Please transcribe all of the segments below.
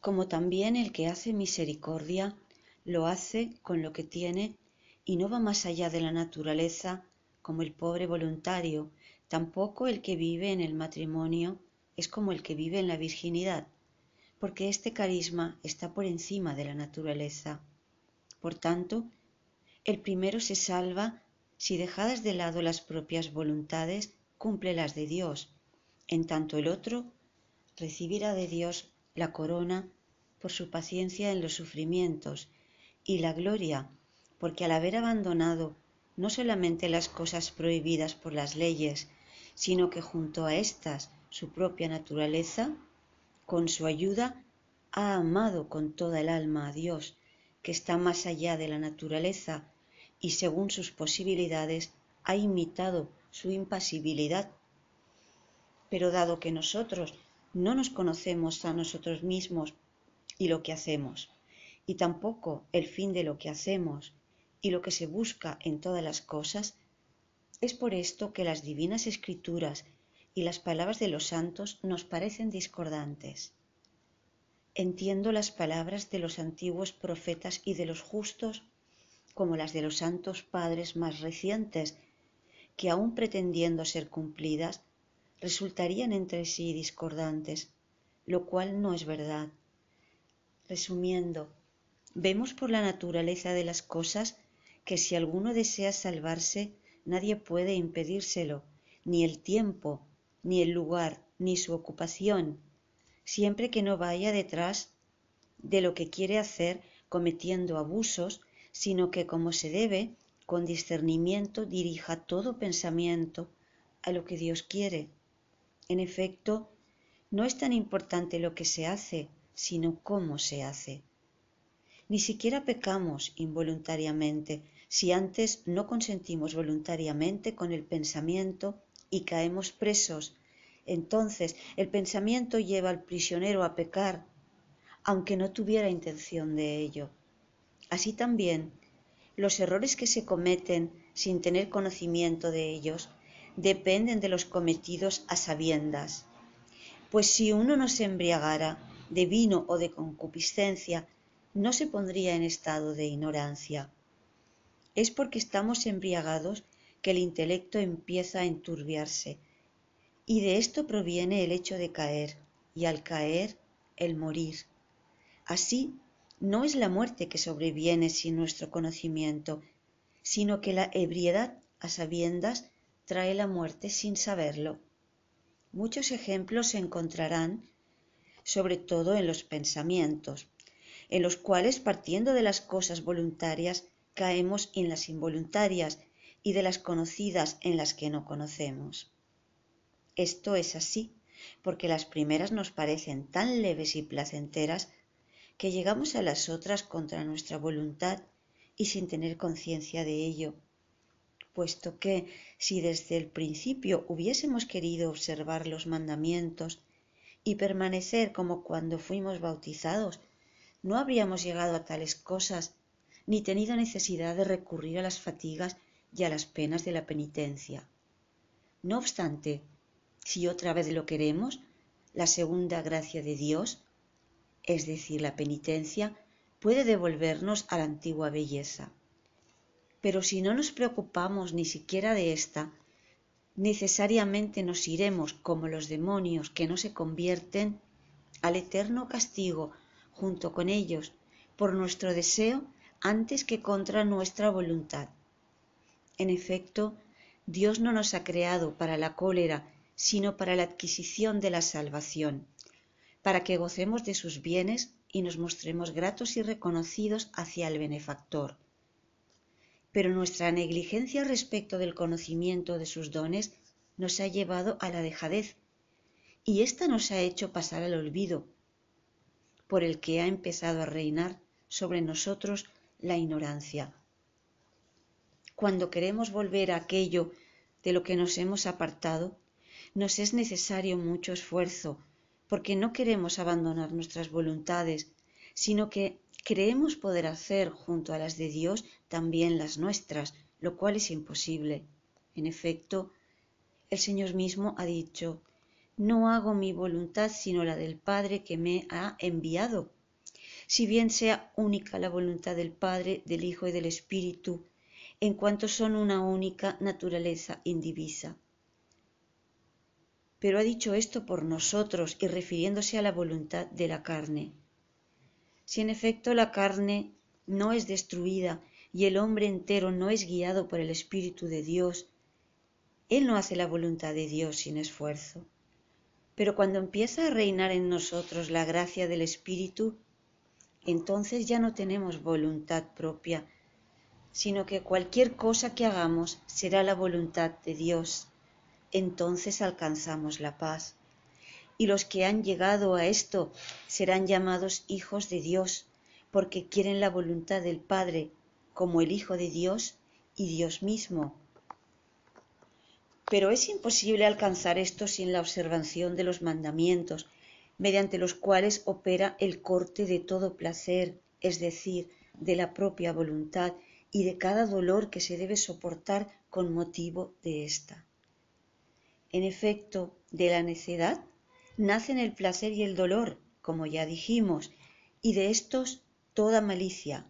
como también el que hace misericordia lo hace con lo que tiene y no va más allá de la naturaleza como el pobre voluntario, tampoco el que vive en el matrimonio es como el que vive en la virginidad, porque este carisma está por encima de la naturaleza. Por tanto, el primero se salva si dejadas de lado las propias voluntades, cumple las de Dios, en tanto el otro recibirá de Dios la corona por su paciencia en los sufrimientos y la gloria porque al haber abandonado no solamente las cosas prohibidas por las leyes, sino que junto a éstas su propia naturaleza, con su ayuda ha amado con toda el alma a Dios, que está más allá de la naturaleza, y según sus posibilidades ha imitado su impasibilidad. Pero dado que nosotros no nos conocemos a nosotros mismos y lo que hacemos, y tampoco el fin de lo que hacemos y lo que se busca en todas las cosas, es por esto que las divinas escrituras y las palabras de los santos nos parecen discordantes. Entiendo las palabras de los antiguos profetas y de los justos como las de los santos padres más recientes, que aún pretendiendo ser cumplidas, resultarían entre sí discordantes, lo cual no es verdad. Resumiendo, vemos por la naturaleza de las cosas que si alguno desea salvarse, nadie puede impedírselo, ni el tiempo, ni el lugar, ni su ocupación, siempre que no vaya detrás de lo que quiere hacer cometiendo abusos, sino que como se debe, con discernimiento dirija todo pensamiento a lo que Dios quiere. En efecto, no es tan importante lo que se hace, sino cómo se hace. Ni siquiera pecamos involuntariamente si antes no consentimos voluntariamente con el pensamiento y caemos presos. Entonces el pensamiento lleva al prisionero a pecar, aunque no tuviera intención de ello. Así también, los errores que se cometen sin tener conocimiento de ellos dependen de los cometidos a sabiendas. Pues si uno no se embriagara de vino o de concupiscencia, no se pondría en estado de ignorancia. Es porque estamos embriagados que el intelecto empieza a enturbiarse, y de esto proviene el hecho de caer, y al caer, el morir. Así, no es la muerte que sobreviene sin nuestro conocimiento, sino que la ebriedad a sabiendas trae la muerte sin saberlo. Muchos ejemplos se encontrarán, sobre todo en los pensamientos, en los cuales partiendo de las cosas voluntarias caemos en las involuntarias y de las conocidas en las que no conocemos. Esto es así, porque las primeras nos parecen tan leves y placenteras que llegamos a las otras contra nuestra voluntad y sin tener conciencia de ello, puesto que si desde el principio hubiésemos querido observar los mandamientos y permanecer como cuando fuimos bautizados, no habríamos llegado a tales cosas, ni tenido necesidad de recurrir a las fatigas y a las penas de la penitencia. No obstante, si otra vez lo queremos, la segunda gracia de Dios, es decir, la penitencia, puede devolvernos a la antigua belleza. Pero si no nos preocupamos ni siquiera de esta, necesariamente nos iremos, como los demonios que no se convierten, al eterno castigo junto con ellos, por nuestro deseo antes que contra nuestra voluntad. En efecto, Dios no nos ha creado para la cólera, sino para la adquisición de la salvación, para que gocemos de sus bienes y nos mostremos gratos y reconocidos hacia el benefactor pero nuestra negligencia respecto del conocimiento de sus dones nos ha llevado a la dejadez, y ésta nos ha hecho pasar al olvido, por el que ha empezado a reinar sobre nosotros la ignorancia. Cuando queremos volver a aquello de lo que nos hemos apartado, nos es necesario mucho esfuerzo, porque no queremos abandonar nuestras voluntades, sino que creemos poder hacer junto a las de Dios también las nuestras, lo cual es imposible. En efecto, el Señor mismo ha dicho, no hago mi voluntad sino la del Padre que me ha enviado. Si bien sea única la voluntad del Padre, del Hijo y del Espíritu, en cuanto son una única naturaleza indivisa. Pero ha dicho esto por nosotros y refiriéndose a la voluntad de la carne. Si en efecto la carne no es destruida, y el hombre entero no es guiado por el Espíritu de Dios, Él no hace la voluntad de Dios sin esfuerzo. Pero cuando empieza a reinar en nosotros la gracia del Espíritu, entonces ya no tenemos voluntad propia, sino que cualquier cosa que hagamos será la voluntad de Dios. Entonces alcanzamos la paz. Y los que han llegado a esto serán llamados hijos de Dios, porque quieren la voluntad del Padre como el Hijo de Dios y Dios mismo. Pero es imposible alcanzar esto sin la observación de los mandamientos, mediante los cuales opera el corte de todo placer, es decir, de la propia voluntad y de cada dolor que se debe soportar con motivo de ésta. En efecto, de la necedad nacen el placer y el dolor, como ya dijimos, y de estos toda malicia,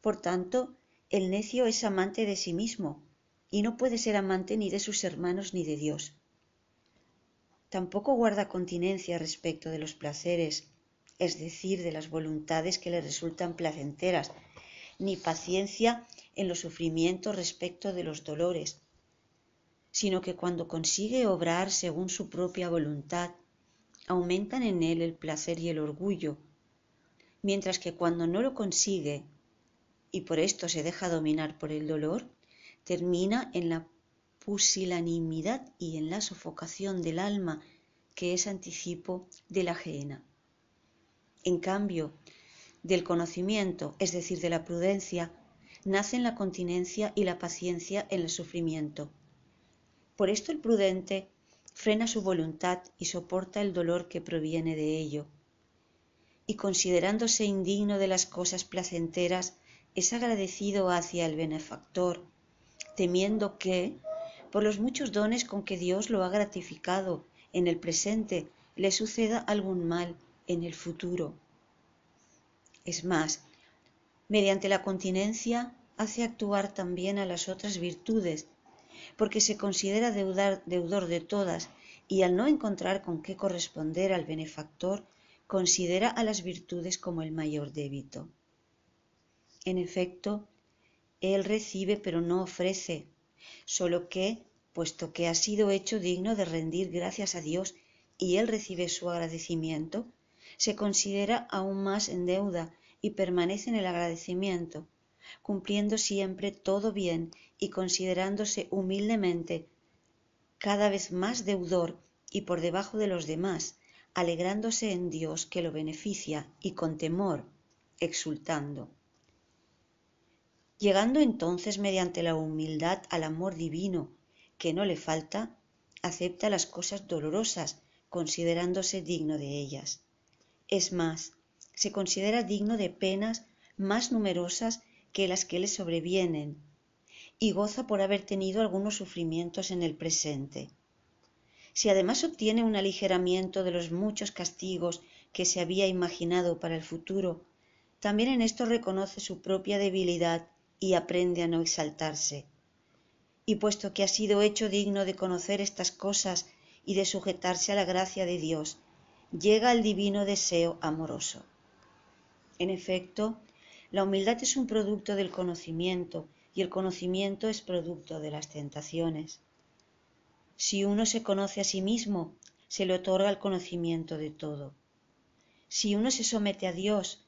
por tanto, el necio es amante de sí mismo y no puede ser amante ni de sus hermanos ni de Dios. Tampoco guarda continencia respecto de los placeres, es decir, de las voluntades que le resultan placenteras, ni paciencia en los sufrimientos respecto de los dolores, sino que cuando consigue obrar según su propia voluntad, aumentan en él el placer y el orgullo, mientras que cuando no lo consigue, y por esto se deja dominar por el dolor, termina en la pusilanimidad y en la sofocación del alma, que es anticipo de la ajena. En cambio, del conocimiento, es decir, de la prudencia, nacen la continencia y la paciencia en el sufrimiento. Por esto el prudente frena su voluntad y soporta el dolor que proviene de ello. Y considerándose indigno de las cosas placenteras, es agradecido hacia el benefactor, temiendo que, por los muchos dones con que Dios lo ha gratificado en el presente, le suceda algún mal en el futuro. Es más, mediante la continencia hace actuar también a las otras virtudes, porque se considera deudor de todas y al no encontrar con qué corresponder al benefactor, considera a las virtudes como el mayor débito. En efecto, Él recibe pero no ofrece, solo que, puesto que ha sido hecho digno de rendir gracias a Dios y Él recibe su agradecimiento, se considera aún más en deuda y permanece en el agradecimiento, cumpliendo siempre todo bien y considerándose humildemente cada vez más deudor y por debajo de los demás, alegrándose en Dios que lo beneficia y con temor, exultando. Llegando entonces mediante la humildad al amor divino, que no le falta, acepta las cosas dolorosas, considerándose digno de ellas. Es más, se considera digno de penas más numerosas que las que le sobrevienen, y goza por haber tenido algunos sufrimientos en el presente. Si además obtiene un aligeramiento de los muchos castigos que se había imaginado para el futuro, también en esto reconoce su propia debilidad y aprende a no exaltarse. Y puesto que ha sido hecho digno de conocer estas cosas y de sujetarse a la gracia de Dios, llega al divino deseo amoroso. En efecto, la humildad es un producto del conocimiento y el conocimiento es producto de las tentaciones. Si uno se conoce a sí mismo, se le otorga el conocimiento de todo. Si uno se somete a Dios,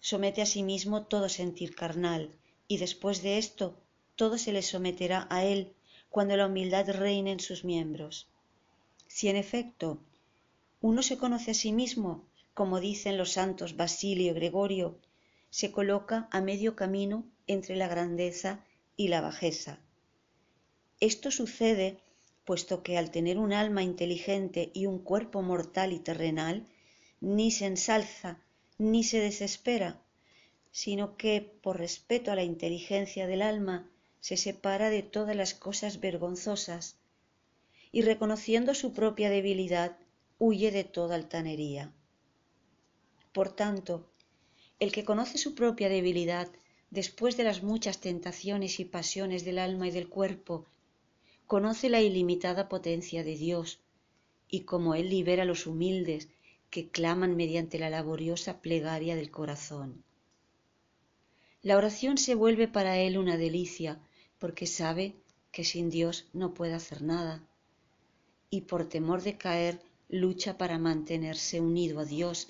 somete a sí mismo todo sentir carnal y después de esto todo se le someterá a él cuando la humildad reine en sus miembros. Si en efecto uno se conoce a sí mismo, como dicen los santos Basilio y Gregorio, se coloca a medio camino entre la grandeza y la bajeza. Esto sucede puesto que al tener un alma inteligente y un cuerpo mortal y terrenal, ni se ensalza ni se desespera, sino que, por respeto a la inteligencia del alma, se separa de todas las cosas vergonzosas y reconociendo su propia debilidad, huye de toda altanería. Por tanto, el que conoce su propia debilidad, después de las muchas tentaciones y pasiones del alma y del cuerpo, conoce la ilimitada potencia de Dios, y como Él libera a los humildes que claman mediante la laboriosa plegaria del corazón. La oración se vuelve para él una delicia, porque sabe que sin Dios no puede hacer nada, y por temor de caer lucha para mantenerse unido a Dios,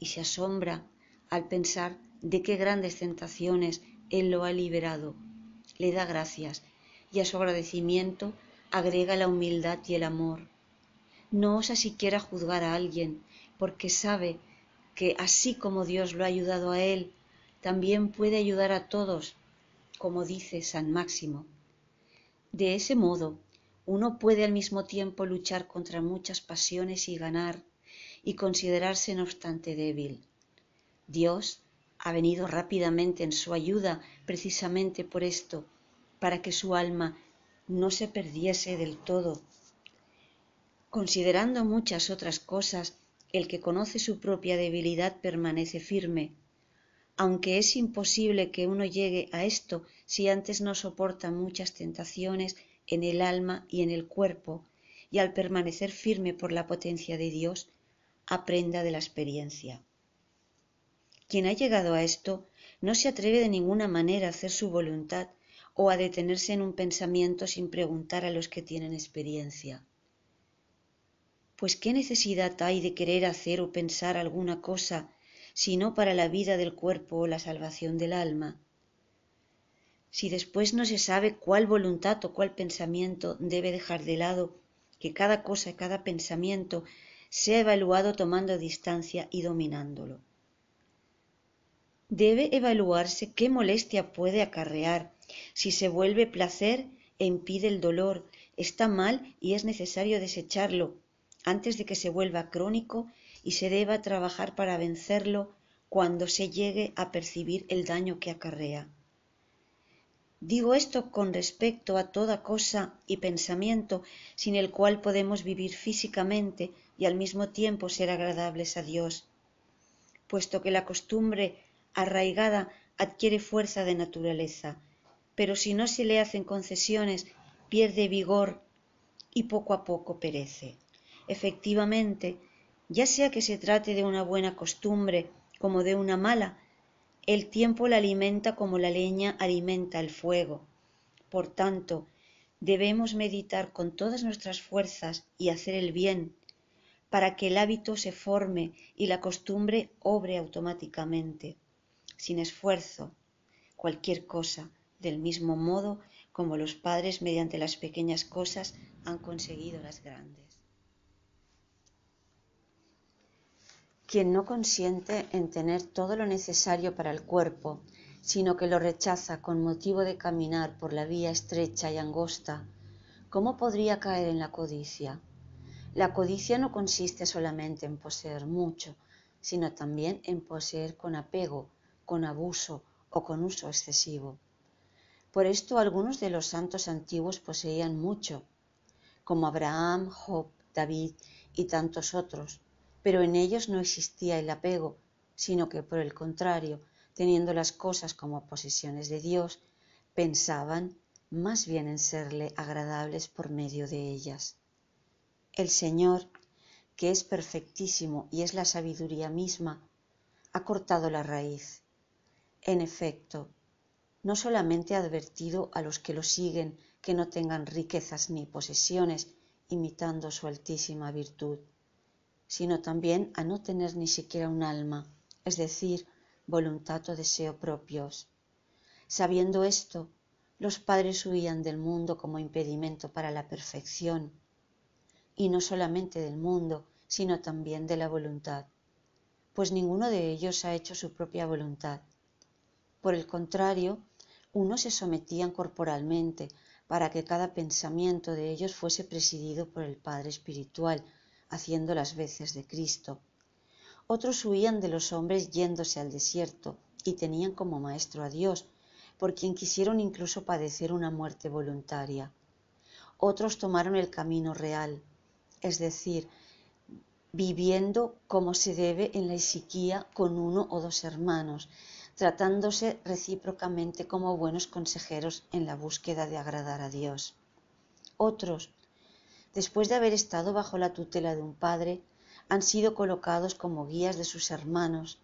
y se asombra al pensar de qué grandes tentaciones Él lo ha liberado. Le da gracias, y a su agradecimiento agrega la humildad y el amor. No osa siquiera juzgar a alguien, porque sabe que así como Dios lo ha ayudado a Él también puede ayudar a todos, como dice San Máximo. De ese modo, uno puede al mismo tiempo luchar contra muchas pasiones y ganar, y considerarse no obstante débil. Dios ha venido rápidamente en su ayuda precisamente por esto, para que su alma no se perdiese del todo. Considerando muchas otras cosas, el que conoce su propia debilidad permanece firme, aunque es imposible que uno llegue a esto si antes no soporta muchas tentaciones en el alma y en el cuerpo, y al permanecer firme por la potencia de Dios, aprenda de la experiencia. Quien ha llegado a esto no se atreve de ninguna manera a hacer su voluntad o a detenerse en un pensamiento sin preguntar a los que tienen experiencia. Pues qué necesidad hay de querer hacer o pensar alguna cosa sino para la vida del cuerpo o la salvación del alma. Si después no se sabe cuál voluntad o cuál pensamiento debe dejar de lado, que cada cosa, y cada pensamiento sea evaluado tomando distancia y dominándolo. Debe evaluarse qué molestia puede acarrear, si se vuelve placer e impide el dolor, está mal y es necesario desecharlo antes de que se vuelva crónico y se deba trabajar para vencerlo cuando se llegue a percibir el daño que acarrea. Digo esto con respecto a toda cosa y pensamiento sin el cual podemos vivir físicamente y al mismo tiempo ser agradables a Dios, puesto que la costumbre arraigada adquiere fuerza de naturaleza, pero si no se le hacen concesiones pierde vigor y poco a poco perece. Efectivamente, ya sea que se trate de una buena costumbre como de una mala, el tiempo la alimenta como la leña alimenta el fuego. Por tanto, debemos meditar con todas nuestras fuerzas y hacer el bien, para que el hábito se forme y la costumbre obre automáticamente, sin esfuerzo, cualquier cosa, del mismo modo como los padres mediante las pequeñas cosas han conseguido las grandes. quien no consiente en tener todo lo necesario para el cuerpo, sino que lo rechaza con motivo de caminar por la vía estrecha y angosta, ¿cómo podría caer en la codicia? La codicia no consiste solamente en poseer mucho, sino también en poseer con apego, con abuso o con uso excesivo. Por esto algunos de los santos antiguos poseían mucho, como Abraham, Job, David y tantos otros, pero en ellos no existía el apego, sino que por el contrario, teniendo las cosas como posesiones de Dios, pensaban más bien en serle agradables por medio de ellas. El Señor, que es perfectísimo y es la sabiduría misma, ha cortado la raíz. En efecto, no solamente ha advertido a los que lo siguen que no tengan riquezas ni posesiones, imitando su altísima virtud, sino también a no tener ni siquiera un alma, es decir, voluntad o deseo propios. Sabiendo esto, los padres huían del mundo como impedimento para la perfección, y no solamente del mundo, sino también de la voluntad, pues ninguno de ellos ha hecho su propia voluntad. Por el contrario, unos se sometían corporalmente para que cada pensamiento de ellos fuese presidido por el Padre Espiritual, haciendo las veces de Cristo. Otros huían de los hombres yéndose al desierto y tenían como maestro a Dios, por quien quisieron incluso padecer una muerte voluntaria. Otros tomaron el camino real, es decir, viviendo como se debe en la isiquía con uno o dos hermanos, tratándose recíprocamente como buenos consejeros en la búsqueda de agradar a Dios. Otros, después de haber estado bajo la tutela de un padre, han sido colocados como guías de sus hermanos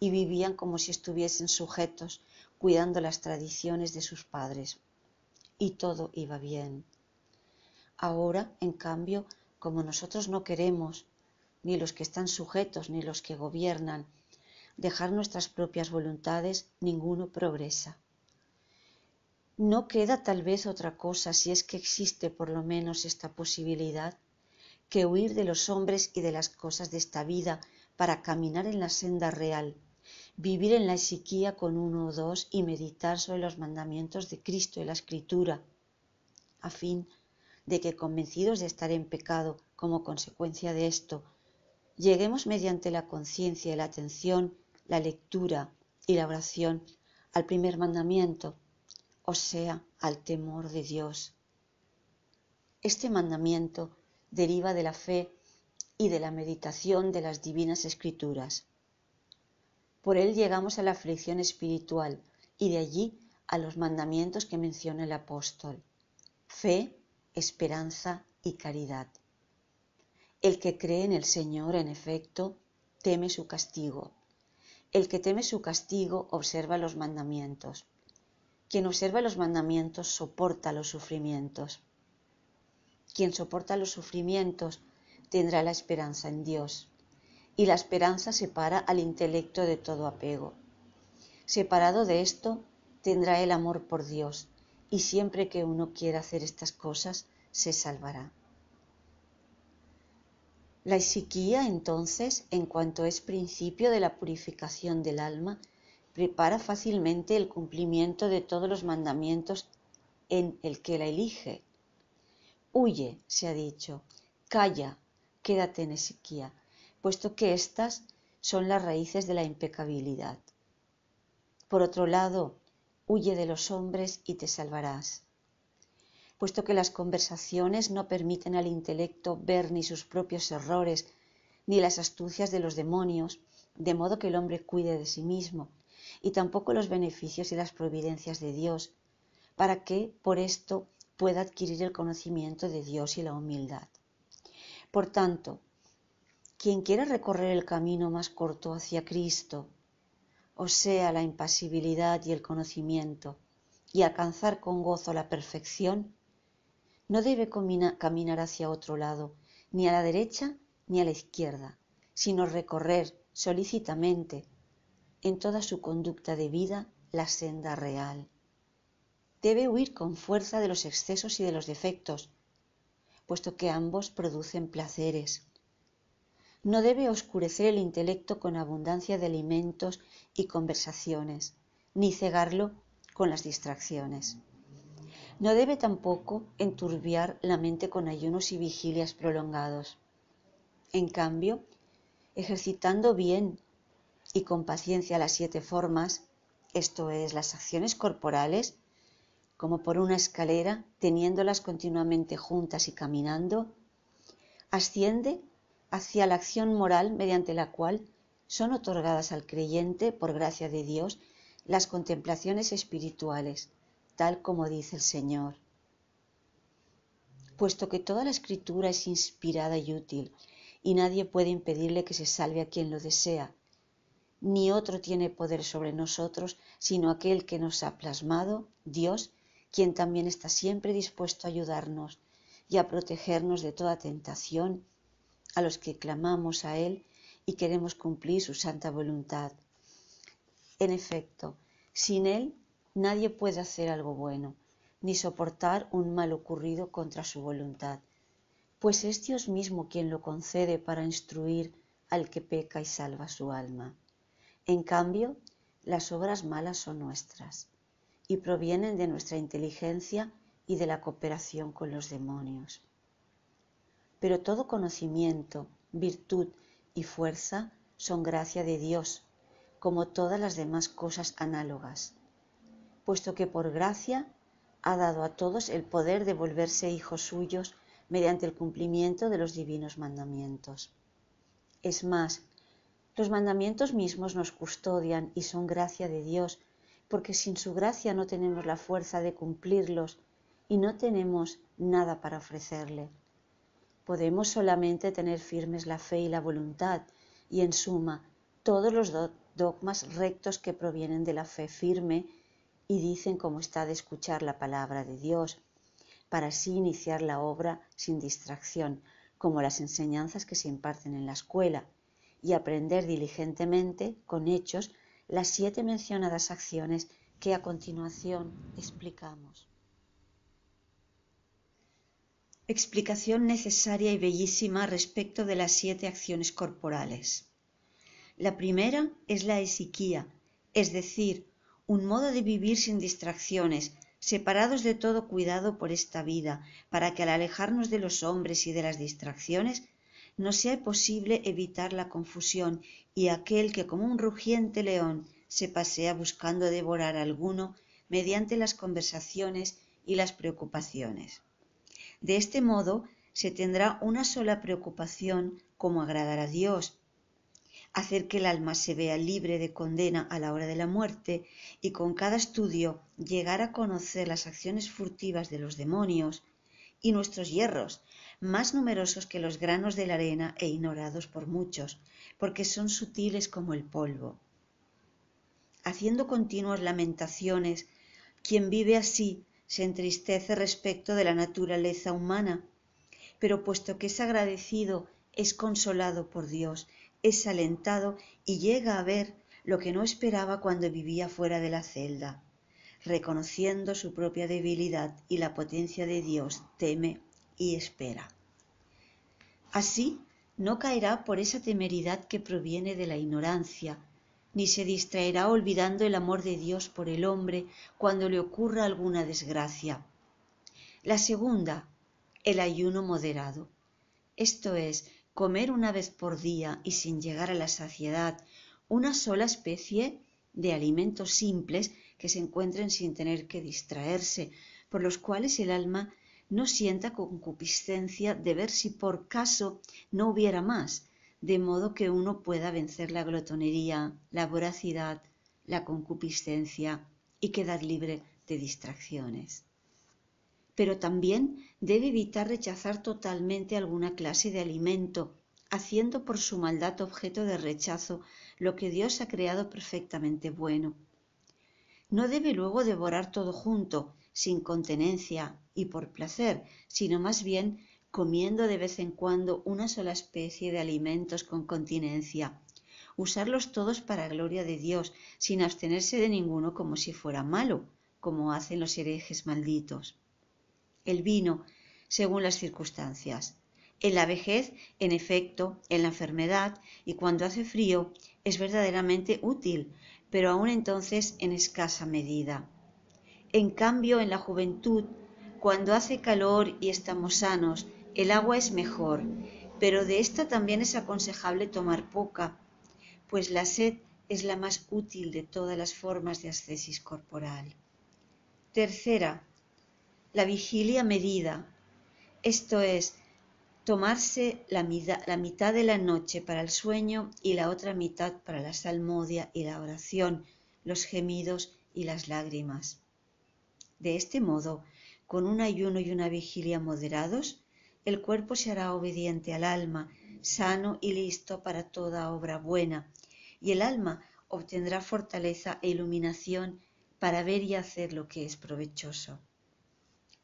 y vivían como si estuviesen sujetos, cuidando las tradiciones de sus padres. Y todo iba bien. Ahora, en cambio, como nosotros no queremos, ni los que están sujetos, ni los que gobiernan, dejar nuestras propias voluntades, ninguno progresa. ¿No queda tal vez otra cosa, si es que existe por lo menos esta posibilidad, que huir de los hombres y de las cosas de esta vida para caminar en la senda real, vivir en la esiquía con uno o dos y meditar sobre los mandamientos de Cristo y la Escritura, a fin de que convencidos de estar en pecado como consecuencia de esto, lleguemos mediante la conciencia y la atención, la lectura y la oración al primer mandamiento o sea, al temor de Dios. Este mandamiento deriva de la fe y de la meditación de las divinas escrituras. Por él llegamos a la aflicción espiritual y de allí a los mandamientos que menciona el apóstol. Fe, esperanza y caridad. El que cree en el Señor, en efecto, teme su castigo. El que teme su castigo observa los mandamientos. Quien observa los mandamientos soporta los sufrimientos. Quien soporta los sufrimientos tendrá la esperanza en Dios. Y la esperanza separa al intelecto de todo apego. Separado de esto, tendrá el amor por Dios, y siempre que uno quiera hacer estas cosas, se salvará. La psiquía, entonces, en cuanto es principio de la purificación del alma, prepara fácilmente el cumplimiento de todos los mandamientos en el que la elige. Huye, se ha dicho, calla, quédate en Ezequía, puesto que estas son las raíces de la impecabilidad. Por otro lado, huye de los hombres y te salvarás. Puesto que las conversaciones no permiten al intelecto ver ni sus propios errores, ni las astucias de los demonios, de modo que el hombre cuide de sí mismo, y tampoco los beneficios y las providencias de Dios, para que por esto pueda adquirir el conocimiento de Dios y la humildad. Por tanto, quien quiera recorrer el camino más corto hacia Cristo, o sea, la impasibilidad y el conocimiento, y alcanzar con gozo la perfección, no debe caminar hacia otro lado, ni a la derecha ni a la izquierda, sino recorrer solícitamente en toda su conducta de vida la senda real. Debe huir con fuerza de los excesos y de los defectos, puesto que ambos producen placeres. No debe oscurecer el intelecto con abundancia de alimentos y conversaciones, ni cegarlo con las distracciones. No debe tampoco enturbiar la mente con ayunos y vigilias prolongados. En cambio, ejercitando bien y con paciencia las siete formas, esto es, las acciones corporales, como por una escalera, teniéndolas continuamente juntas y caminando, asciende hacia la acción moral mediante la cual son otorgadas al creyente, por gracia de Dios, las contemplaciones espirituales, tal como dice el Señor. Puesto que toda la escritura es inspirada y útil, y nadie puede impedirle que se salve a quien lo desea, ni otro tiene poder sobre nosotros, sino aquel que nos ha plasmado, Dios, quien también está siempre dispuesto a ayudarnos y a protegernos de toda tentación a los que clamamos a Él y queremos cumplir su santa voluntad. En efecto, sin Él nadie puede hacer algo bueno, ni soportar un mal ocurrido contra su voluntad, pues es Dios mismo quien lo concede para instruir al que peca y salva su alma. En cambio, las obras malas son nuestras y provienen de nuestra inteligencia y de la cooperación con los demonios. Pero todo conocimiento, virtud y fuerza son gracia de Dios, como todas las demás cosas análogas, puesto que por gracia ha dado a todos el poder de volverse hijos suyos mediante el cumplimiento de los divinos mandamientos. Es más, los mandamientos mismos nos custodian y son gracia de Dios, porque sin su gracia no tenemos la fuerza de cumplirlos y no tenemos nada para ofrecerle. Podemos solamente tener firmes la fe y la voluntad y en suma todos los dogmas rectos que provienen de la fe firme y dicen cómo está de escuchar la palabra de Dios, para así iniciar la obra sin distracción, como las enseñanzas que se imparten en la escuela, y aprender diligentemente con hechos las siete mencionadas acciones que a continuación explicamos. Explicación necesaria y bellísima respecto de las siete acciones corporales. La primera es la esiquía, es decir, un modo de vivir sin distracciones, separados de todo cuidado por esta vida, para que al alejarnos de los hombres y de las distracciones no sea posible evitar la confusión y aquel que como un rugiente león se pasea buscando devorar alguno mediante las conversaciones y las preocupaciones. De este modo se tendrá una sola preocupación como agradar a Dios, hacer que el alma se vea libre de condena a la hora de la muerte y con cada estudio llegar a conocer las acciones furtivas de los demonios y nuestros hierros más numerosos que los granos de la arena e ignorados por muchos, porque son sutiles como el polvo. Haciendo continuas lamentaciones, quien vive así se entristece respecto de la naturaleza humana, pero puesto que es agradecido, es consolado por Dios, es alentado y llega a ver lo que no esperaba cuando vivía fuera de la celda. Reconociendo su propia debilidad y la potencia de Dios, teme y espera. Así, no caerá por esa temeridad que proviene de la ignorancia, ni se distraerá olvidando el amor de Dios por el hombre cuando le ocurra alguna desgracia. La segunda, el ayuno moderado, esto es, comer una vez por día y sin llegar a la saciedad una sola especie de alimentos simples que se encuentren sin tener que distraerse, por los cuales el alma no sienta concupiscencia de ver si por caso no hubiera más, de modo que uno pueda vencer la glotonería, la voracidad, la concupiscencia y quedar libre de distracciones. Pero también debe evitar rechazar totalmente alguna clase de alimento, haciendo por su maldad objeto de rechazo lo que Dios ha creado perfectamente bueno. No debe luego devorar todo junto, sin contenencia y por placer, sino más bien comiendo de vez en cuando una sola especie de alimentos con continencia, usarlos todos para gloria de Dios, sin abstenerse de ninguno como si fuera malo, como hacen los herejes malditos. El vino, según las circunstancias. En la vejez, en efecto, en la enfermedad y cuando hace frío, es verdaderamente útil, pero aun entonces en escasa medida. En cambio, en la juventud, cuando hace calor y estamos sanos, el agua es mejor, pero de esta también es aconsejable tomar poca, pues la sed es la más útil de todas las formas de ascesis corporal. Tercera, la vigilia medida, esto es, tomarse la, la, mitad de la noche para el sueño y la otra mitad para la salmodia y la oración, los gemidos y las lágrimas. De este modo, con un ayuno y una vigilia moderados, el cuerpo se hará obediente al alma, sano y listo para toda obra buena, y el alma obtendrá fortaleza e iluminación para ver y hacer lo que es provechoso.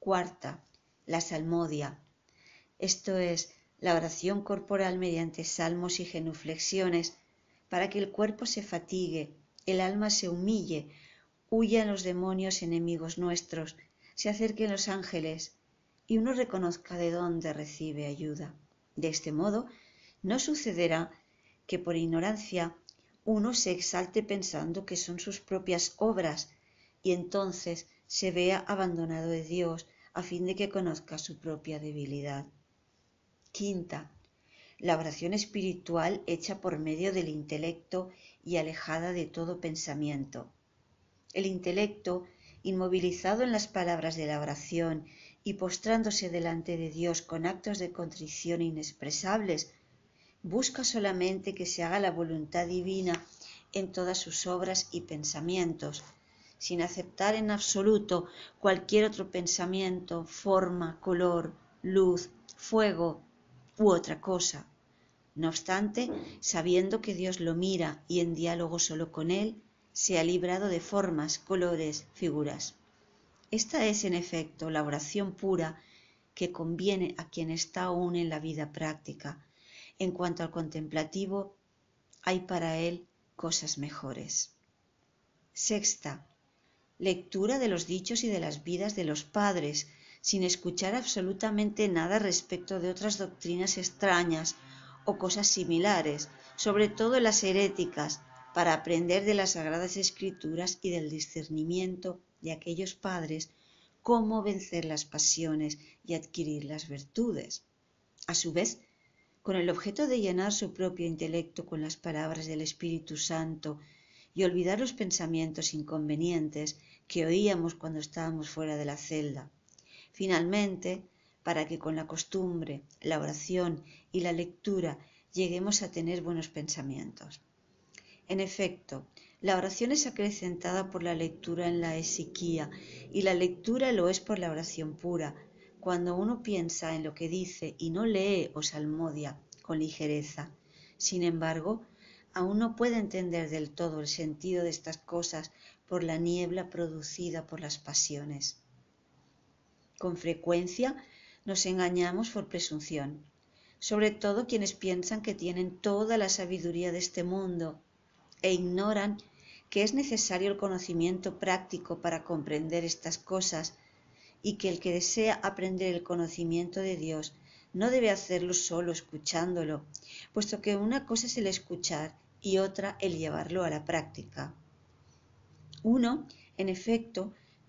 Cuarta, la salmodia, esto es, la oración corporal mediante salmos y genuflexiones, para que el cuerpo se fatigue, el alma se humille huyan los demonios enemigos nuestros, se acerquen los ángeles y uno reconozca de dónde recibe ayuda. De este modo, no sucederá que por ignorancia uno se exalte pensando que son sus propias obras y entonces se vea abandonado de Dios a fin de que conozca su propia debilidad. Quinta, la oración espiritual hecha por medio del intelecto y alejada de todo pensamiento. El intelecto, inmovilizado en las palabras de la oración y postrándose delante de Dios con actos de contrición inexpresables, busca solamente que se haga la voluntad divina en todas sus obras y pensamientos, sin aceptar en absoluto cualquier otro pensamiento, forma, color, luz, fuego u otra cosa. No obstante, sabiendo que Dios lo mira y en diálogo solo con Él, se ha librado de formas, colores, figuras. Esta es, en efecto, la oración pura que conviene a quien está aún en la vida práctica. En cuanto al contemplativo, hay para él cosas mejores. Sexta. Lectura de los dichos y de las vidas de los padres, sin escuchar absolutamente nada respecto de otras doctrinas extrañas o cosas similares, sobre todo las heréticas, para aprender de las Sagradas Escrituras y del discernimiento de aquellos padres cómo vencer las pasiones y adquirir las virtudes. A su vez, con el objeto de llenar su propio intelecto con las palabras del Espíritu Santo y olvidar los pensamientos inconvenientes que oíamos cuando estábamos fuera de la celda. Finalmente, para que con la costumbre, la oración y la lectura lleguemos a tener buenos pensamientos. En efecto, la oración es acrecentada por la lectura en la esiquía y la lectura lo es por la oración pura. Cuando uno piensa en lo que dice y no lee o salmodia con ligereza, sin embargo, aún no puede entender del todo el sentido de estas cosas por la niebla producida por las pasiones. Con frecuencia nos engañamos por presunción, sobre todo quienes piensan que tienen toda la sabiduría de este mundo e ignoran que es necesario el conocimiento práctico para comprender estas cosas y que el que desea aprender el conocimiento de Dios no debe hacerlo solo escuchándolo, puesto que una cosa es el escuchar y otra el llevarlo a la práctica. Uno, en efecto,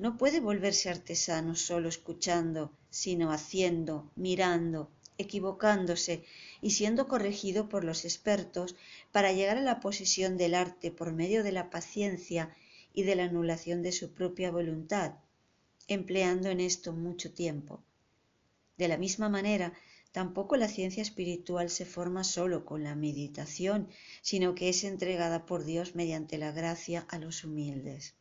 no puede volverse artesano solo escuchando, sino haciendo, mirando, equivocándose y siendo corregido por los expertos para llegar a la posesión del arte por medio de la paciencia y de la anulación de su propia voluntad, empleando en esto mucho tiempo. De la misma manera, tampoco la ciencia espiritual se forma solo con la meditación, sino que es entregada por Dios mediante la gracia a los humildes.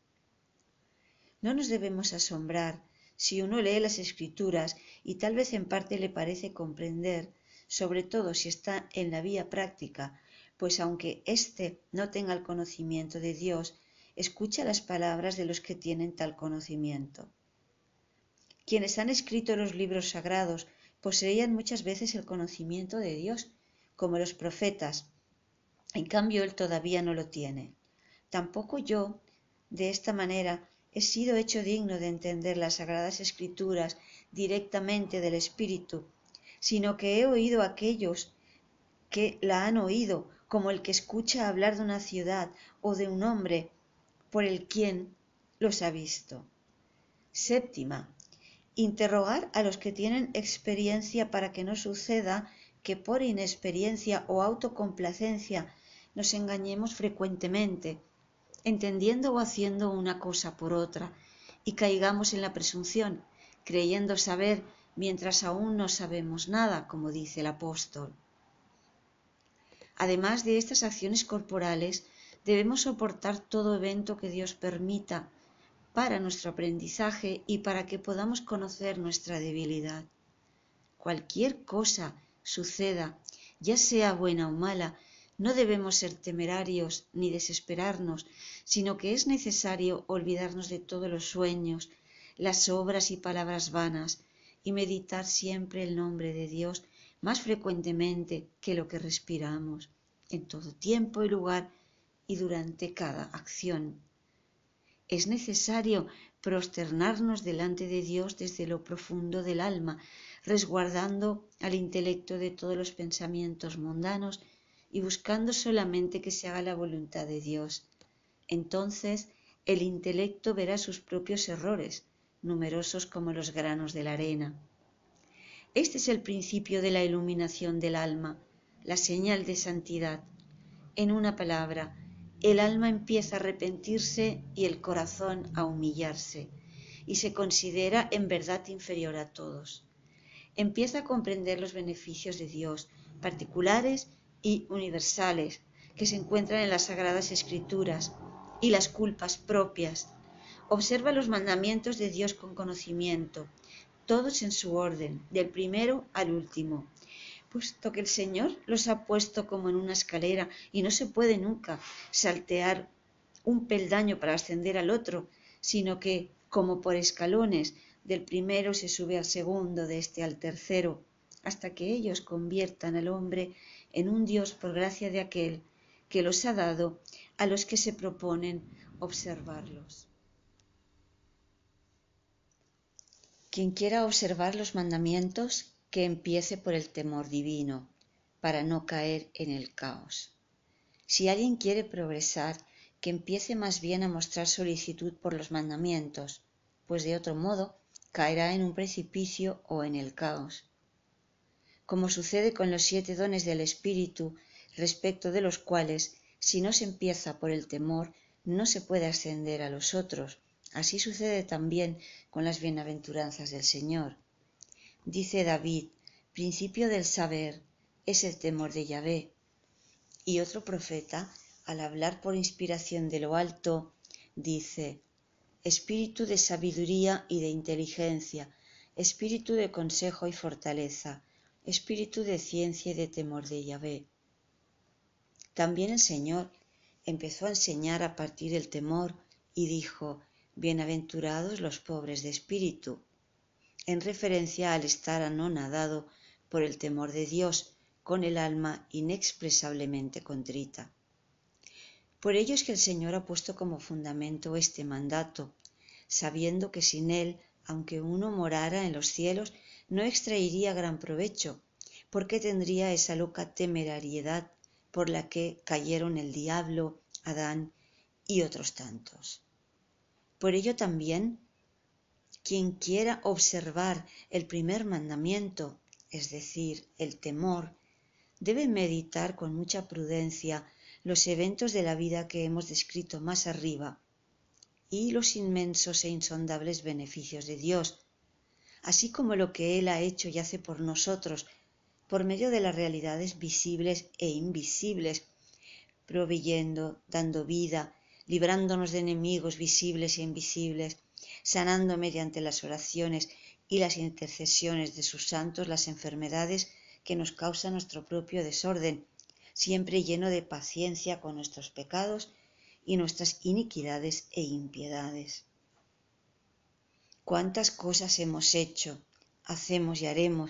No nos debemos asombrar si uno lee las escrituras y tal vez en parte le parece comprender, sobre todo si está en la vía práctica, pues aunque éste no tenga el conocimiento de Dios, escucha las palabras de los que tienen tal conocimiento. Quienes han escrito los libros sagrados poseían muchas veces el conocimiento de Dios, como los profetas. En cambio, él todavía no lo tiene. Tampoco yo, de esta manera, he sido hecho digno de entender las sagradas escrituras directamente del Espíritu, sino que he oído a aquellos que la han oído, como el que escucha hablar de una ciudad o de un hombre por el quien los ha visto. Séptima. Interrogar a los que tienen experiencia para que no suceda que por inexperiencia o autocomplacencia nos engañemos frecuentemente entendiendo o haciendo una cosa por otra, y caigamos en la presunción, creyendo saber mientras aún no sabemos nada, como dice el apóstol. Además de estas acciones corporales, debemos soportar todo evento que Dios permita para nuestro aprendizaje y para que podamos conocer nuestra debilidad. Cualquier cosa suceda, ya sea buena o mala, no debemos ser temerarios ni desesperarnos, sino que es necesario olvidarnos de todos los sueños, las obras y palabras vanas, y meditar siempre el nombre de Dios más frecuentemente que lo que respiramos, en todo tiempo y lugar y durante cada acción. Es necesario prosternarnos delante de Dios desde lo profundo del alma, resguardando al intelecto de todos los pensamientos mundanos y buscando solamente que se haga la voluntad de Dios entonces el intelecto verá sus propios errores, numerosos como los granos de la arena. Este es el principio de la iluminación del alma, la señal de santidad. En una palabra, el alma empieza a arrepentirse y el corazón a humillarse, y se considera en verdad inferior a todos. Empieza a comprender los beneficios de Dios, particulares y universales, que se encuentran en las sagradas escrituras, y las culpas propias. Observa los mandamientos de Dios con conocimiento, todos en su orden, del primero al último, puesto que el Señor los ha puesto como en una escalera y no se puede nunca saltear un peldaño para ascender al otro, sino que, como por escalones, del primero se sube al segundo, de este al tercero, hasta que ellos conviertan al hombre en un Dios por gracia de aquel que los ha dado a los que se proponen observarlos. Quien quiera observar los mandamientos, que empiece por el temor divino, para no caer en el caos. Si alguien quiere progresar, que empiece más bien a mostrar solicitud por los mandamientos, pues de otro modo caerá en un precipicio o en el caos. Como sucede con los siete dones del Espíritu respecto de los cuales, si no se empieza por el temor, no se puede ascender a los otros. Así sucede también con las bienaventuranzas del Señor. Dice David, principio del saber es el temor de Yahvé. Y otro profeta, al hablar por inspiración de lo alto, dice, espíritu de sabiduría y de inteligencia, espíritu de consejo y fortaleza, espíritu de ciencia y de temor de Yahvé. También el Señor empezó a enseñar a partir del temor y dijo, Bienaventurados los pobres de espíritu, en referencia al estar anonadado por el temor de Dios con el alma inexpresablemente contrita. Por ello es que el Señor ha puesto como fundamento este mandato, sabiendo que sin Él, aunque uno morara en los cielos, no extraería gran provecho, porque tendría esa loca temerariedad por la que cayeron el diablo, Adán y otros tantos. Por ello también, quien quiera observar el primer mandamiento, es decir, el temor, debe meditar con mucha prudencia los eventos de la vida que hemos descrito más arriba y los inmensos e insondables beneficios de Dios, así como lo que Él ha hecho y hace por nosotros por medio de las realidades visibles e invisibles, proveyendo, dando vida, librándonos de enemigos visibles e invisibles, sanando mediante las oraciones y las intercesiones de sus santos las enfermedades que nos causa nuestro propio desorden, siempre lleno de paciencia con nuestros pecados y nuestras iniquidades e impiedades. Cuántas cosas hemos hecho, hacemos y haremos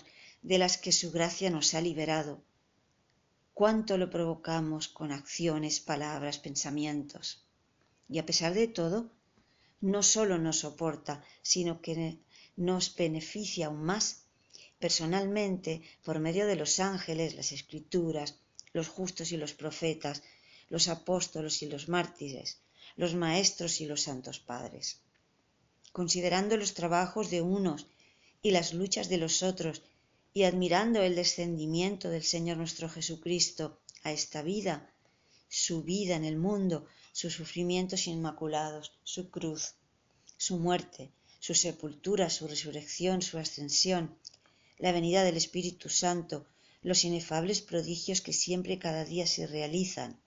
de las que su gracia nos ha liberado. Cuánto lo provocamos con acciones, palabras, pensamientos. Y a pesar de todo, no solo nos soporta, sino que nos beneficia aún más personalmente por medio de los ángeles, las escrituras, los justos y los profetas, los apóstolos y los mártires, los maestros y los santos padres. Considerando los trabajos de unos y las luchas de los otros, y admirando el descendimiento del Señor nuestro Jesucristo a esta vida, su vida en el mundo, sus sufrimientos inmaculados, su cruz, su muerte, su sepultura, su resurrección, su ascensión, la venida del Espíritu Santo, los inefables prodigios que siempre cada día se realizan,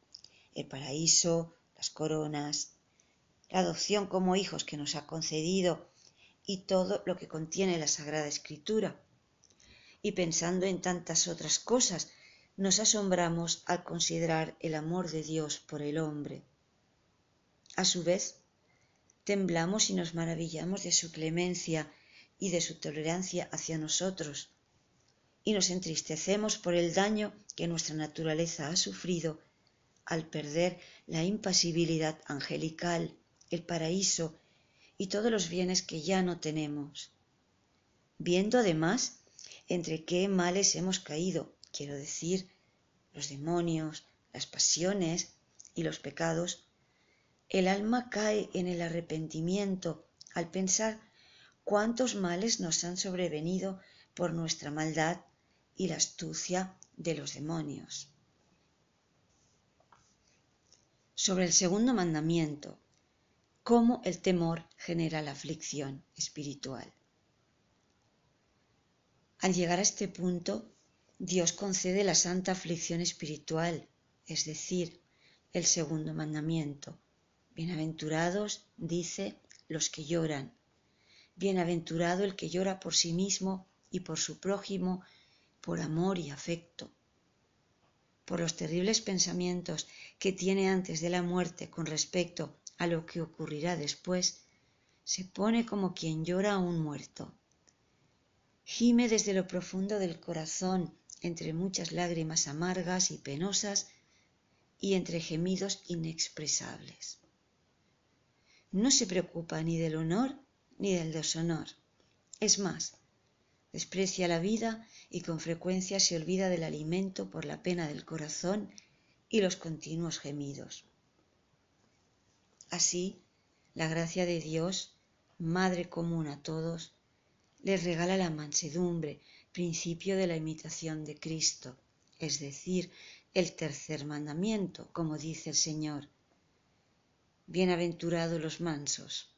el paraíso, las coronas, la adopción como hijos que nos ha concedido y todo lo que contiene la Sagrada Escritura y pensando en tantas otras cosas, nos asombramos al considerar el amor de Dios por el hombre. A su vez, temblamos y nos maravillamos de su clemencia y de su tolerancia hacia nosotros, y nos entristecemos por el daño que nuestra naturaleza ha sufrido al perder la impasibilidad angelical, el paraíso y todos los bienes que ya no tenemos, viendo además entre qué males hemos caído, quiero decir, los demonios, las pasiones y los pecados, el alma cae en el arrepentimiento al pensar cuántos males nos han sobrevenido por nuestra maldad y la astucia de los demonios. Sobre el segundo mandamiento, cómo el temor genera la aflicción espiritual. Al llegar a este punto, Dios concede la santa aflicción espiritual, es decir, el segundo mandamiento. Bienaventurados, dice, los que lloran. Bienaventurado el que llora por sí mismo y por su prójimo, por amor y afecto. Por los terribles pensamientos que tiene antes de la muerte con respecto a lo que ocurrirá después, se pone como quien llora a un muerto gime desde lo profundo del corazón entre muchas lágrimas amargas y penosas y entre gemidos inexpresables. No se preocupa ni del honor ni del deshonor. Es más, desprecia la vida y con frecuencia se olvida del alimento por la pena del corazón y los continuos gemidos. Así, la gracia de Dios, Madre común a todos, les regala la mansedumbre, principio de la imitación de Cristo, es decir, el tercer mandamiento, como dice el Señor. Bienaventurados los mansos.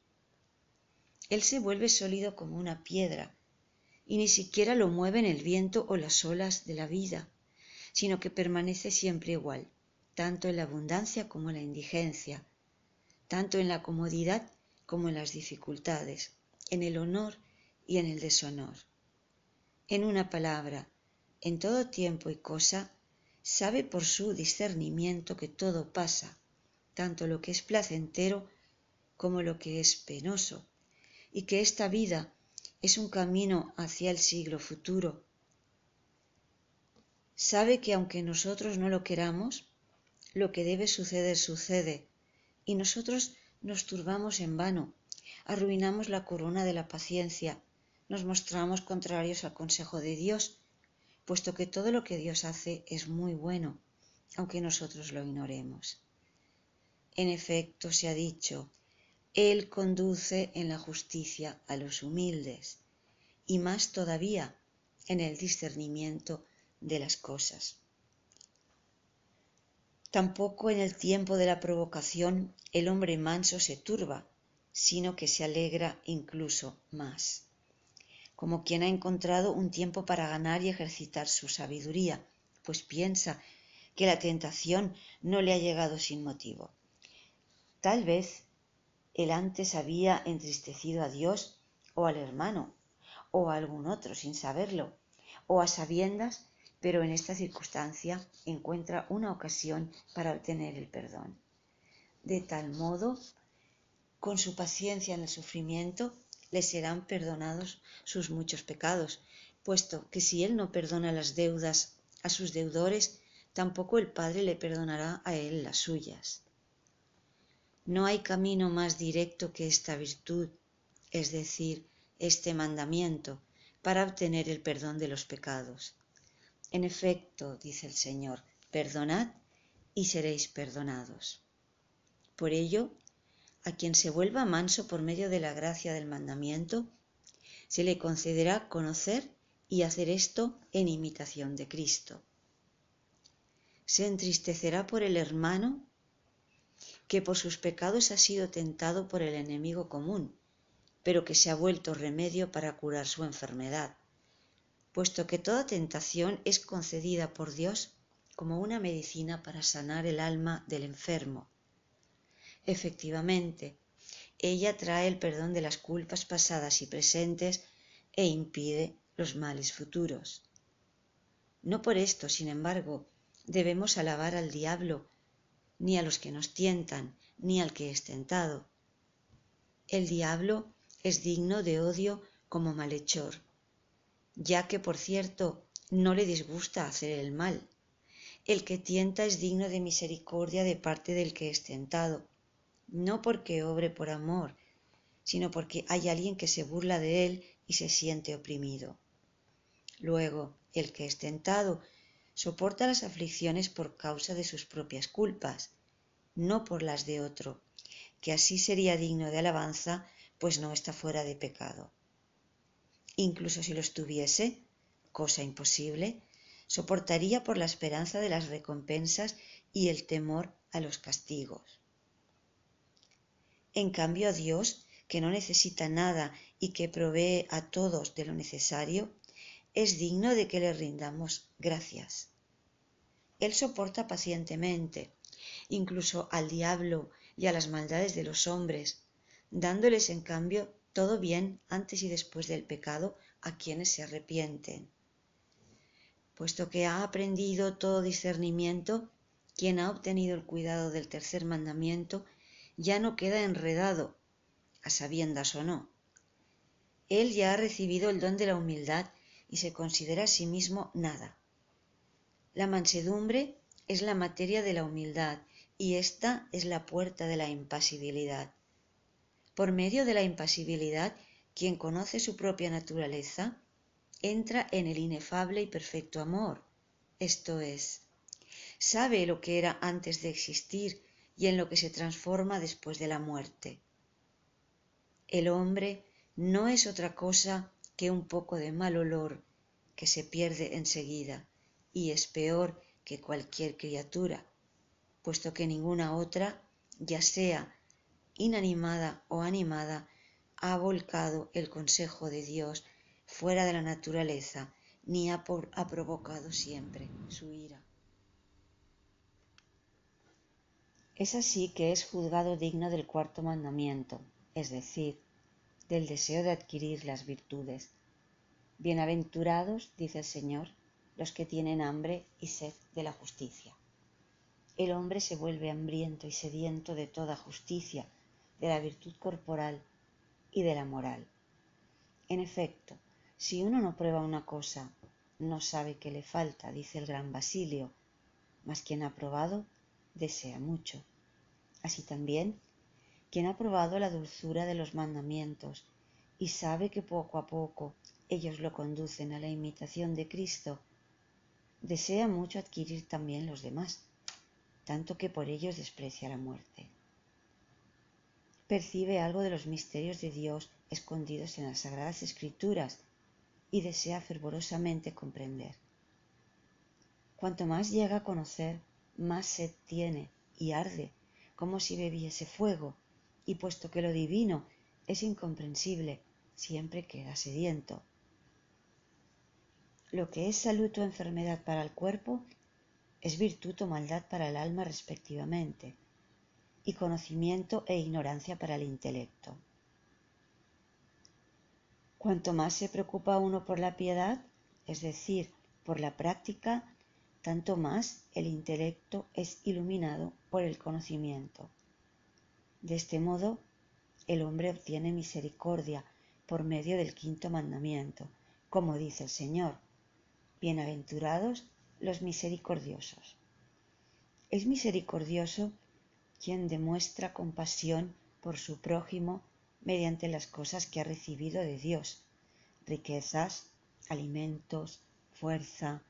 Él se vuelve sólido como una piedra, y ni siquiera lo mueven el viento o las olas de la vida, sino que permanece siempre igual, tanto en la abundancia como en la indigencia, tanto en la comodidad como en las dificultades, en el honor en el deshonor. En una palabra, en todo tiempo y cosa, sabe por su discernimiento que todo pasa, tanto lo que es placentero como lo que es penoso, y que esta vida es un camino hacia el siglo futuro. Sabe que aunque nosotros no lo queramos, lo que debe suceder sucede, y nosotros nos turbamos en vano, arruinamos la corona de la paciencia, nos mostramos contrarios al consejo de Dios, puesto que todo lo que Dios hace es muy bueno, aunque nosotros lo ignoremos. En efecto, se ha dicho, Él conduce en la justicia a los humildes, y más todavía en el discernimiento de las cosas. Tampoco en el tiempo de la provocación el hombre manso se turba, sino que se alegra incluso más como quien ha encontrado un tiempo para ganar y ejercitar su sabiduría, pues piensa que la tentación no le ha llegado sin motivo. Tal vez él antes había entristecido a Dios o al hermano o a algún otro sin saberlo, o a sabiendas, pero en esta circunstancia encuentra una ocasión para obtener el perdón. De tal modo, con su paciencia en el sufrimiento, le serán perdonados sus muchos pecados, puesto que si él no perdona las deudas a sus deudores, tampoco el Padre le perdonará a él las suyas. No hay camino más directo que esta virtud, es decir, este mandamiento, para obtener el perdón de los pecados. En efecto, dice el Señor, perdonad y seréis perdonados. Por ello, a quien se vuelva manso por medio de la gracia del mandamiento, se le concederá conocer y hacer esto en imitación de Cristo. Se entristecerá por el hermano que por sus pecados ha sido tentado por el enemigo común, pero que se ha vuelto remedio para curar su enfermedad, puesto que toda tentación es concedida por Dios como una medicina para sanar el alma del enfermo Efectivamente, ella trae el perdón de las culpas pasadas y presentes e impide los males futuros. No por esto, sin embargo, debemos alabar al diablo, ni a los que nos tientan, ni al que es tentado. El diablo es digno de odio como malhechor, ya que, por cierto, no le disgusta hacer el mal. El que tienta es digno de misericordia de parte del que es tentado, no porque obre por amor, sino porque hay alguien que se burla de él y se siente oprimido. Luego, el que es tentado soporta las aflicciones por causa de sus propias culpas, no por las de otro, que así sería digno de alabanza, pues no está fuera de pecado. Incluso si los tuviese, cosa imposible, soportaría por la esperanza de las recompensas y el temor a los castigos. En cambio a Dios, que no necesita nada y que provee a todos de lo necesario, es digno de que le rindamos gracias. Él soporta pacientemente, incluso al diablo y a las maldades de los hombres, dándoles en cambio todo bien antes y después del pecado a quienes se arrepienten. Puesto que ha aprendido todo discernimiento, quien ha obtenido el cuidado del tercer mandamiento ya no queda enredado, a sabiendas o no. Él ya ha recibido el don de la humildad y se considera a sí mismo nada. La mansedumbre es la materia de la humildad y esta es la puerta de la impasibilidad. Por medio de la impasibilidad, quien conoce su propia naturaleza entra en el inefable y perfecto amor, esto es, sabe lo que era antes de existir y en lo que se transforma después de la muerte. El hombre no es otra cosa que un poco de mal olor que se pierde enseguida y es peor que cualquier criatura, puesto que ninguna otra, ya sea inanimada o animada, ha volcado el consejo de Dios fuera de la naturaleza, ni ha, ha provocado siempre su ira. Es así que es juzgado digno del cuarto mandamiento, es decir, del deseo de adquirir las virtudes. Bienaventurados, dice el Señor, los que tienen hambre y sed de la justicia. El hombre se vuelve hambriento y sediento de toda justicia, de la virtud corporal y de la moral. En efecto, si uno no prueba una cosa, no sabe qué le falta, dice el gran Basilio, mas quien ha probado desea mucho. Así también, quien ha probado la dulzura de los mandamientos y sabe que poco a poco ellos lo conducen a la imitación de Cristo, desea mucho adquirir también los demás, tanto que por ellos desprecia la muerte. Percibe algo de los misterios de Dios escondidos en las sagradas escrituras y desea fervorosamente comprender. Cuanto más llega a conocer, más sed tiene y arde como si bebiese fuego, y puesto que lo divino es incomprensible, siempre queda sediento. Lo que es salud o enfermedad para el cuerpo es virtud o maldad para el alma respectivamente, y conocimiento e ignorancia para el intelecto. Cuanto más se preocupa uno por la piedad, es decir, por la práctica, tanto más el intelecto es iluminado por el conocimiento. De este modo, el hombre obtiene misericordia por medio del quinto mandamiento, como dice el Señor. Bienaventurados los misericordiosos. Es misericordioso quien demuestra compasión por su prójimo mediante las cosas que ha recibido de Dios, riquezas, alimentos, fuerza,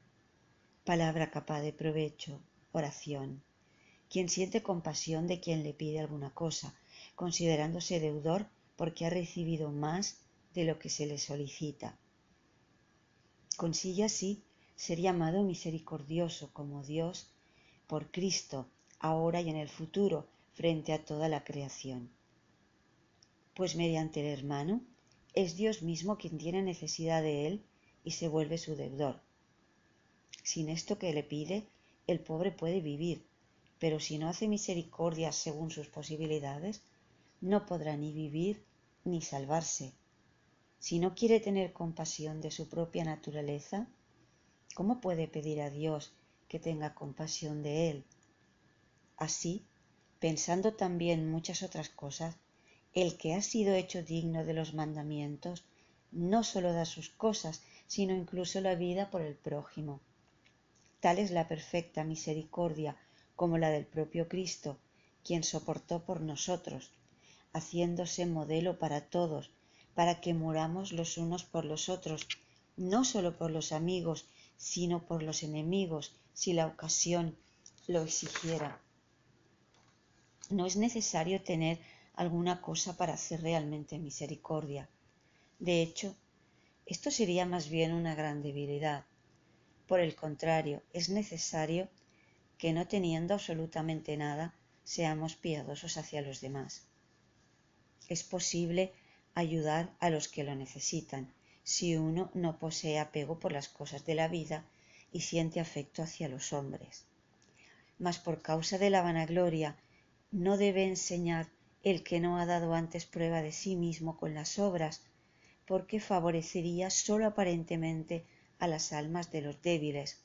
palabra capaz de provecho, oración. Quien siente compasión de quien le pide alguna cosa, considerándose deudor porque ha recibido más de lo que se le solicita. Consigue así ser llamado misericordioso como Dios por Cristo, ahora y en el futuro, frente a toda la creación. Pues mediante el hermano es Dios mismo quien tiene necesidad de él y se vuelve su deudor. Sin esto que le pide, el pobre puede vivir, pero si no hace misericordia según sus posibilidades, no podrá ni vivir ni salvarse. Si no quiere tener compasión de su propia naturaleza, ¿cómo puede pedir a Dios que tenga compasión de él? Así, pensando también muchas otras cosas, el que ha sido hecho digno de los mandamientos no sólo da sus cosas, sino incluso la vida por el prójimo. Tal es la perfecta misericordia como la del propio Cristo, quien soportó por nosotros, haciéndose modelo para todos, para que muramos los unos por los otros, no sólo por los amigos, sino por los enemigos, si la ocasión lo exigiera. No es necesario tener alguna cosa para hacer realmente misericordia. De hecho, esto sería más bien una gran debilidad. Por el contrario, es necesario que no teniendo absolutamente nada, seamos piadosos hacia los demás. Es posible ayudar a los que lo necesitan, si uno no posee apego por las cosas de la vida y siente afecto hacia los hombres. Mas por causa de la vanagloria, no debe enseñar el que no ha dado antes prueba de sí mismo con las obras, porque favorecería sólo aparentemente a las almas de los débiles,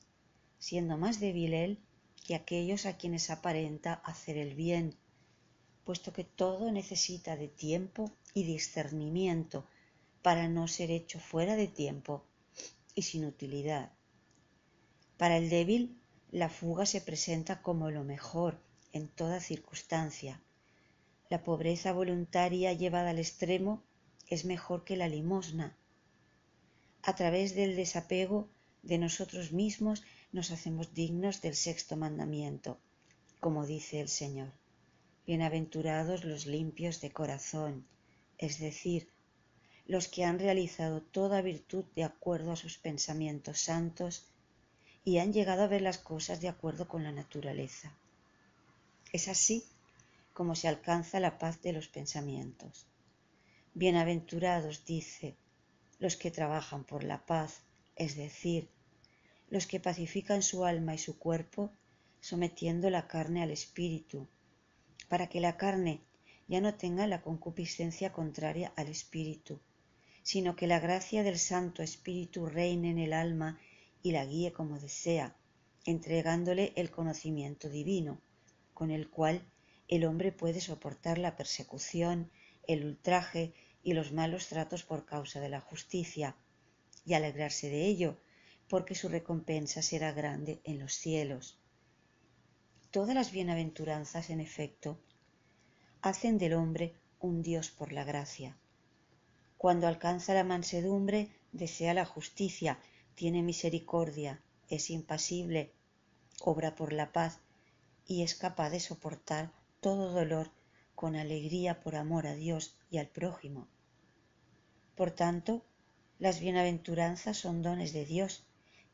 siendo más débil él que aquellos a quienes aparenta hacer el bien, puesto que todo necesita de tiempo y discernimiento para no ser hecho fuera de tiempo y sin utilidad. Para el débil, la fuga se presenta como lo mejor en toda circunstancia. La pobreza voluntaria llevada al extremo es mejor que la limosna, a través del desapego de nosotros mismos nos hacemos dignos del sexto mandamiento, como dice el Señor. Bienaventurados los limpios de corazón, es decir, los que han realizado toda virtud de acuerdo a sus pensamientos santos y han llegado a ver las cosas de acuerdo con la naturaleza. Es así como se alcanza la paz de los pensamientos. Bienaventurados, dice, los que trabajan por la paz, es decir, los que pacifican su alma y su cuerpo, sometiendo la carne al espíritu, para que la carne ya no tenga la concupiscencia contraria al espíritu, sino que la gracia del Santo Espíritu reine en el alma y la guíe como desea, entregándole el conocimiento divino, con el cual el hombre puede soportar la persecución, el ultraje y los malos tratos por causa de la justicia, y alegrarse de ello, porque su recompensa será grande en los cielos. Todas las bienaventuranzas, en efecto, hacen del hombre un Dios por la gracia. Cuando alcanza la mansedumbre, desea la justicia, tiene misericordia, es impasible, obra por la paz y es capaz de soportar todo dolor con alegría por amor a Dios y al prójimo. Por tanto, las bienaventuranzas son dones de Dios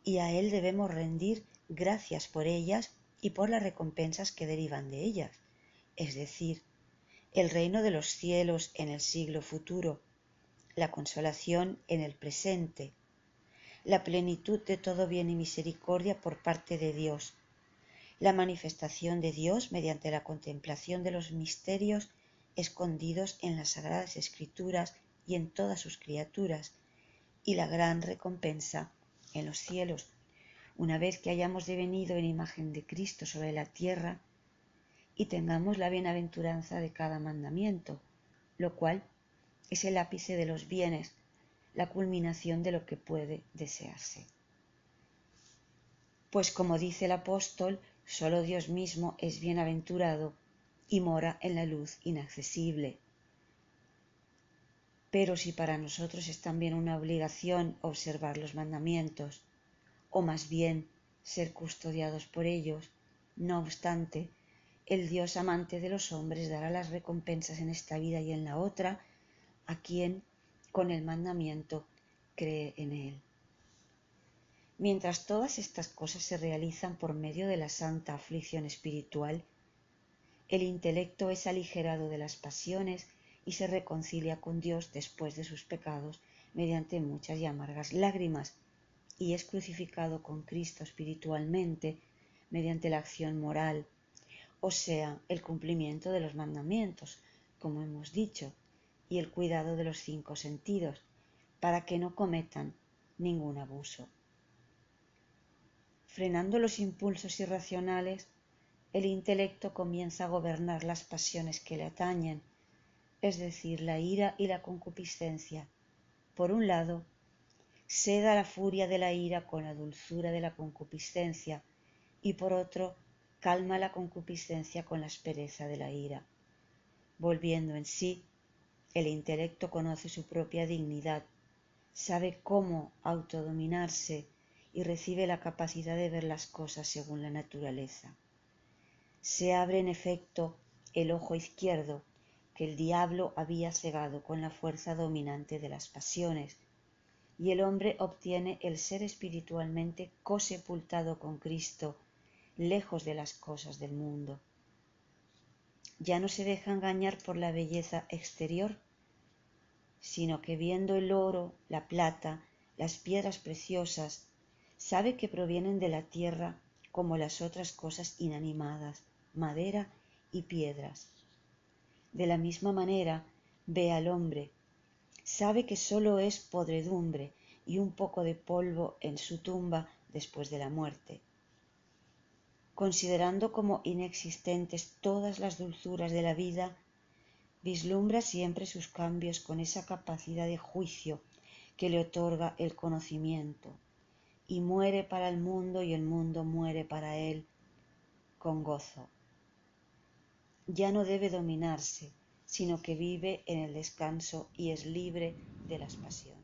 y a Él debemos rendir gracias por ellas y por las recompensas que derivan de ellas, es decir, el reino de los cielos en el siglo futuro, la consolación en el presente, la plenitud de todo bien y misericordia por parte de Dios, la manifestación de Dios mediante la contemplación de los misterios escondidos en las sagradas escrituras y en todas sus criaturas, y la gran recompensa en los cielos. Una vez que hayamos devenido en imagen de Cristo sobre la tierra y tengamos la bienaventuranza de cada mandamiento, lo cual es el ápice de los bienes, la culminación de lo que puede desearse. Pues como dice el apóstol, solo Dios mismo es bienaventurado y mora en la luz inaccesible. Pero si para nosotros es también una obligación observar los mandamientos, o más bien ser custodiados por ellos, no obstante, el Dios amante de los hombres dará las recompensas en esta vida y en la otra a quien con el mandamiento cree en él. Mientras todas estas cosas se realizan por medio de la santa aflicción espiritual, el intelecto es aligerado de las pasiones y se reconcilia con Dios después de sus pecados mediante muchas y amargas lágrimas, y es crucificado con Cristo espiritualmente mediante la acción moral, o sea, el cumplimiento de los mandamientos, como hemos dicho, y el cuidado de los cinco sentidos, para que no cometan ningún abuso. Frenando los impulsos irracionales, el intelecto comienza a gobernar las pasiones que le atañen, es decir, la ira y la concupiscencia. Por un lado, seda la furia de la ira con la dulzura de la concupiscencia, y por otro, calma la concupiscencia con la aspereza de la ira. Volviendo en sí, el intelecto conoce su propia dignidad, sabe cómo autodominarse y recibe la capacidad de ver las cosas según la naturaleza. Se abre en efecto el ojo izquierdo el diablo había cegado con la fuerza dominante de las pasiones, y el hombre obtiene el ser espiritualmente cosepultado con Cristo, lejos de las cosas del mundo. Ya no se deja engañar por la belleza exterior, sino que viendo el oro, la plata, las piedras preciosas, sabe que provienen de la tierra como las otras cosas inanimadas, madera y piedras. De la misma manera, ve al hombre. Sabe que sólo es podredumbre y un poco de polvo en su tumba después de la muerte. Considerando como inexistentes todas las dulzuras de la vida, vislumbra siempre sus cambios con esa capacidad de juicio que le otorga el conocimiento, y muere para el mundo y el mundo muere para él con gozo ya no debe dominarse, sino que vive en el descanso y es libre de las pasiones.